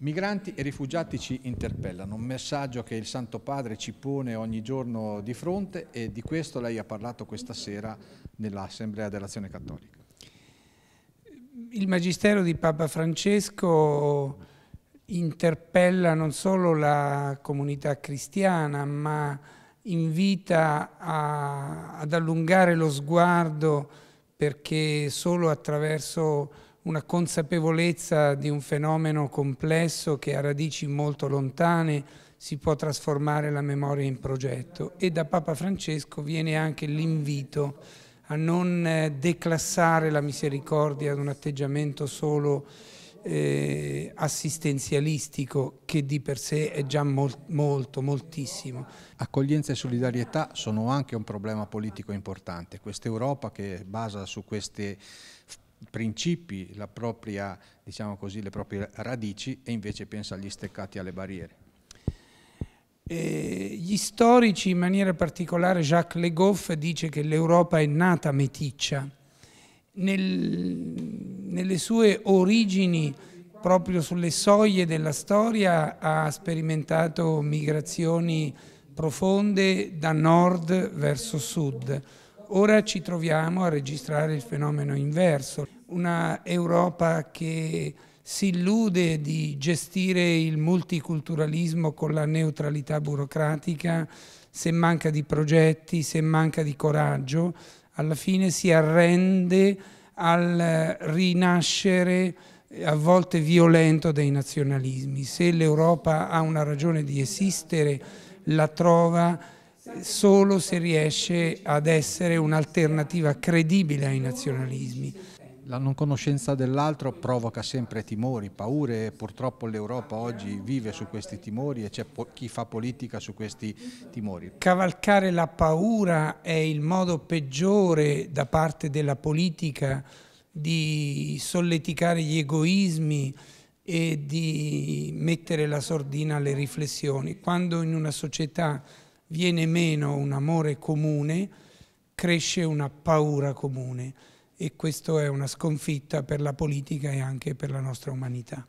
Migranti e rifugiati ci interpellano, un messaggio che il Santo Padre ci pone ogni giorno di fronte e di questo lei ha parlato questa sera nell'Assemblea dell'Azione Cattolica. Il Magistero di Papa Francesco interpella non solo la comunità cristiana, ma invita a, ad allungare lo sguardo perché solo attraverso una consapevolezza di un fenomeno complesso che ha radici molto lontane, si può trasformare la memoria in progetto e da Papa Francesco viene anche l'invito a non eh, declassare la misericordia ad un atteggiamento solo eh, assistenzialistico che di per sé è già mol molto, moltissimo. Accoglienza e solidarietà sono anche un problema politico importante. Quest'Europa che basa su queste principi, propria, diciamo così, le proprie radici e invece pensa agli steccati e alle barriere. Eh, gli storici, in maniera particolare Jacques Le Goff, dice che l'Europa è nata meticcia. Nel, nelle sue origini, proprio sulle soglie della storia, ha sperimentato migrazioni profonde da nord verso sud Ora ci troviamo a registrare il fenomeno inverso, una Europa che si illude di gestire il multiculturalismo con la neutralità burocratica, se manca di progetti, se manca di coraggio, alla fine si arrende al rinascere eh, a volte violento dei nazionalismi. Se l'Europa ha una ragione di esistere, la trova solo se riesce ad essere un'alternativa credibile ai nazionalismi. La non conoscenza dell'altro provoca sempre timori, paure purtroppo l'Europa oggi vive su questi timori e c'è chi fa politica su questi timori. Cavalcare la paura è il modo peggiore da parte della politica di solleticare gli egoismi e di mettere la sordina alle riflessioni. Quando in una società viene meno un amore comune, cresce una paura comune e questa è una sconfitta per la politica e anche per la nostra umanità.